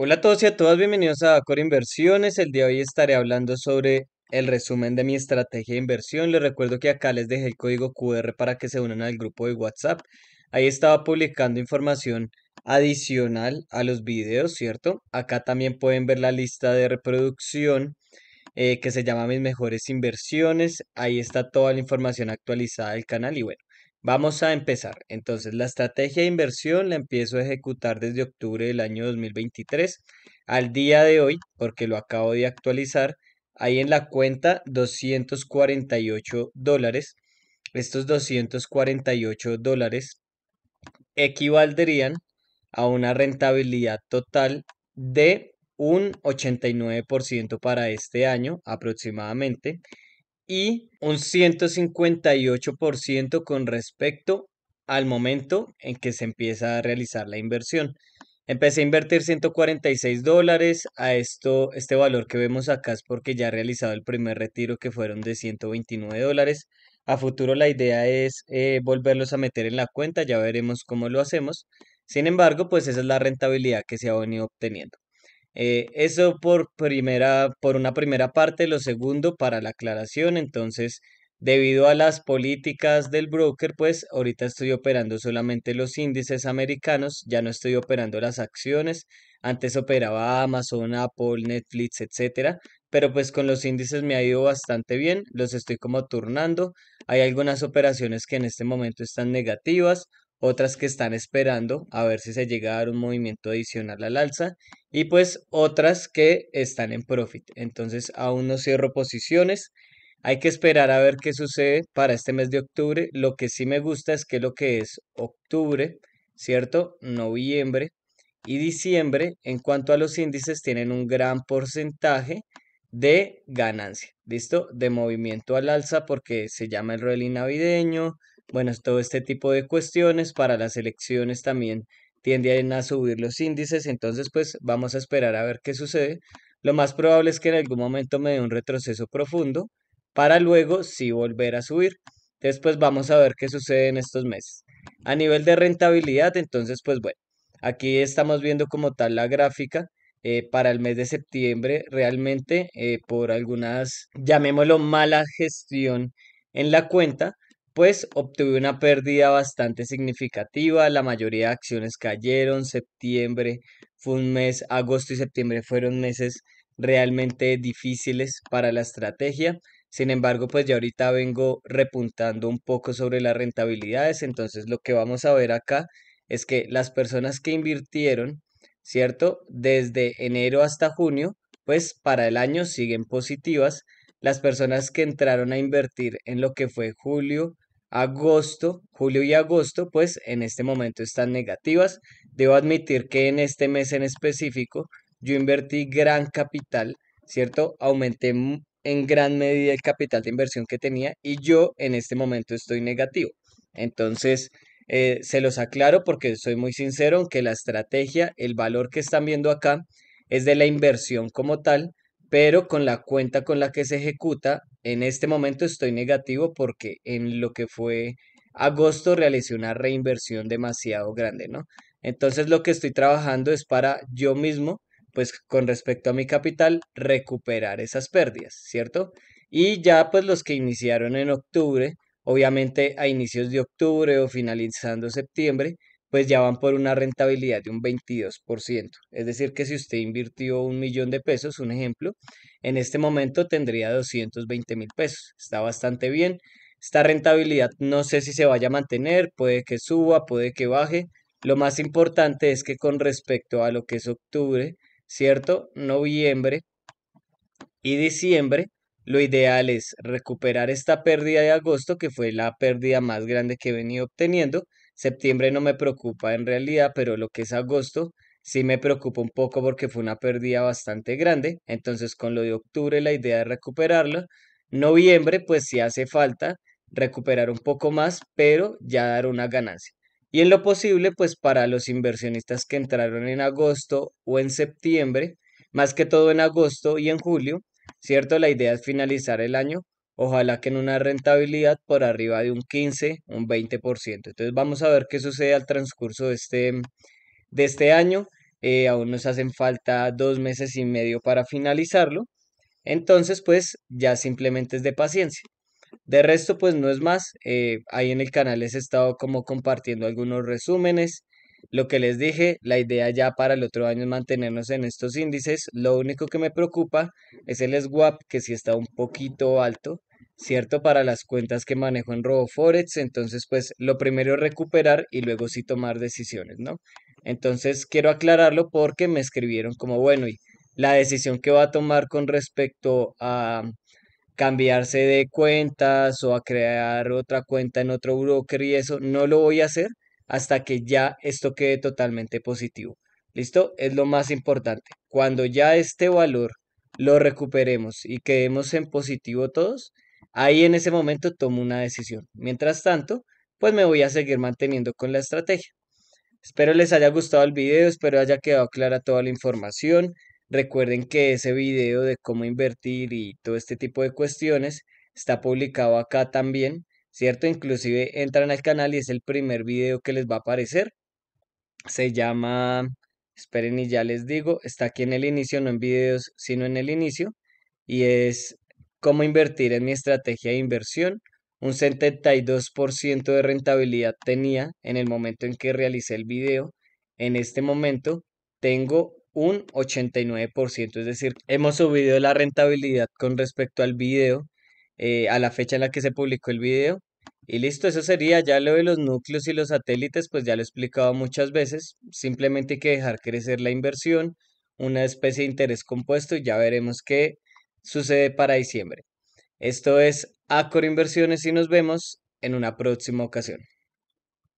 Hola a todos y a todas, bienvenidos a Core Inversiones. El día de hoy estaré hablando sobre el resumen de mi estrategia de inversión. Les recuerdo que acá les dejé el código QR para que se unan al grupo de WhatsApp. Ahí estaba publicando información adicional a los videos, ¿cierto? Acá también pueden ver la lista de reproducción eh, que se llama Mis Mejores Inversiones. Ahí está toda la información actualizada del canal y bueno. Vamos a empezar. Entonces, la estrategia de inversión la empiezo a ejecutar desde octubre del año 2023 al día de hoy, porque lo acabo de actualizar. Hay en la cuenta 248 dólares. Estos 248 dólares equivaldrían a una rentabilidad total de un 89% para este año aproximadamente y un 158% con respecto al momento en que se empieza a realizar la inversión. Empecé a invertir 146 dólares. A esto, este valor que vemos acá es porque ya he realizado el primer retiro que fueron de 129 dólares. A futuro la idea es eh, volverlos a meter en la cuenta, ya veremos cómo lo hacemos. Sin embargo, pues esa es la rentabilidad que se ha venido obteniendo. Eh, eso por, primera, por una primera parte, lo segundo para la aclaración, entonces debido a las políticas del broker, pues ahorita estoy operando solamente los índices americanos, ya no estoy operando las acciones. Antes operaba Amazon, Apple, Netflix, etcétera, pero pues con los índices me ha ido bastante bien, los estoy como turnando. Hay algunas operaciones que en este momento están negativas, otras que están esperando a ver si se llega a dar un movimiento adicional al alza y pues otras que están en profit. Entonces aún no cierro posiciones. Hay que esperar a ver qué sucede para este mes de octubre. Lo que sí me gusta es que lo que es octubre, ¿cierto? Noviembre y diciembre, en cuanto a los índices, tienen un gran porcentaje de ganancia, ¿listo? De movimiento al alza porque se llama el rally navideño, bueno, todo este tipo de cuestiones para las elecciones también tienden a subir los índices, entonces pues vamos a esperar a ver qué sucede. Lo más probable es que en algún momento me dé un retroceso profundo para luego sí volver a subir. Después vamos a ver qué sucede en estos meses. A nivel de rentabilidad, entonces pues bueno, aquí estamos viendo como tal la gráfica. Eh, para el mes de septiembre realmente eh, por algunas, llamémoslo mala gestión en la cuenta, pues obtuve una pérdida bastante significativa, la mayoría de acciones cayeron, septiembre fue un mes, agosto y septiembre fueron meses realmente difíciles para la estrategia. Sin embargo, pues ya ahorita vengo repuntando un poco sobre las rentabilidades, entonces lo que vamos a ver acá es que las personas que invirtieron, ¿cierto? Desde enero hasta junio, pues para el año siguen positivas. Las personas que entraron a invertir en lo que fue julio, agosto, julio y agosto, pues en este momento están negativas. Debo admitir que en este mes en específico yo invertí gran capital, ¿cierto? Aumenté en gran medida el capital de inversión que tenía y yo en este momento estoy negativo. Entonces, eh, se los aclaro porque soy muy sincero en que la estrategia, el valor que están viendo acá es de la inversión como tal, pero con la cuenta con la que se ejecuta en este momento estoy negativo porque en lo que fue agosto realicé una reinversión demasiado grande, ¿no? Entonces lo que estoy trabajando es para yo mismo, pues con respecto a mi capital, recuperar esas pérdidas, ¿cierto? Y ya pues los que iniciaron en octubre, obviamente a inicios de octubre o finalizando septiembre, pues ya van por una rentabilidad de un 22%. Es decir, que si usted invirtió un millón de pesos, un ejemplo, en este momento tendría 220 mil pesos. Está bastante bien. Esta rentabilidad no sé si se vaya a mantener, puede que suba, puede que baje. Lo más importante es que con respecto a lo que es octubre, ¿cierto? Noviembre y diciembre, lo ideal es recuperar esta pérdida de agosto, que fue la pérdida más grande que he venido obteniendo, Septiembre no me preocupa en realidad, pero lo que es agosto sí me preocupa un poco porque fue una pérdida bastante grande. Entonces con lo de octubre la idea es recuperarlo. Noviembre pues sí hace falta recuperar un poco más, pero ya dar una ganancia. Y en lo posible, pues para los inversionistas que entraron en agosto o en septiembre, más que todo en agosto y en julio, ¿cierto? La idea es finalizar el año ojalá que en una rentabilidad por arriba de un 15, un 20%. Entonces vamos a ver qué sucede al transcurso de este, de este año. Eh, aún nos hacen falta dos meses y medio para finalizarlo. Entonces, pues ya simplemente es de paciencia. De resto, pues no es más. Eh, ahí en el canal les he estado como compartiendo algunos resúmenes. Lo que les dije, la idea ya para el otro año es mantenernos en estos índices. Lo único que me preocupa es el SWAP, que sí está un poquito alto. ¿cierto? Para las cuentas que manejo en RoboForex, entonces pues lo primero es recuperar y luego sí tomar decisiones, ¿no? Entonces quiero aclararlo porque me escribieron como, bueno, y la decisión que va a tomar con respecto a cambiarse de cuentas o a crear otra cuenta en otro broker y eso, no lo voy a hacer hasta que ya esto quede totalmente positivo. ¿Listo? Es lo más importante. Cuando ya este valor lo recuperemos y quedemos en positivo todos, Ahí en ese momento tomo una decisión. Mientras tanto, pues me voy a seguir manteniendo con la estrategia. Espero les haya gustado el video, espero haya quedado clara toda la información. Recuerden que ese video de cómo invertir y todo este tipo de cuestiones está publicado acá también, ¿cierto? Inclusive entran al canal y es el primer video que les va a aparecer. Se llama, esperen y ya les digo, está aquí en el inicio, no en videos, sino en el inicio. Y es cómo invertir en mi estrategia de inversión, un 72% de rentabilidad tenía en el momento en que realicé el video. En este momento tengo un 89%, es decir, hemos subido la rentabilidad con respecto al video, eh, a la fecha en la que se publicó el video. Y listo, eso sería ya lo de los núcleos y los satélites, pues ya lo he explicado muchas veces. Simplemente hay que dejar crecer la inversión, una especie de interés compuesto y ya veremos que sucede para diciembre. Esto es Acor Inversiones y nos vemos en una próxima ocasión.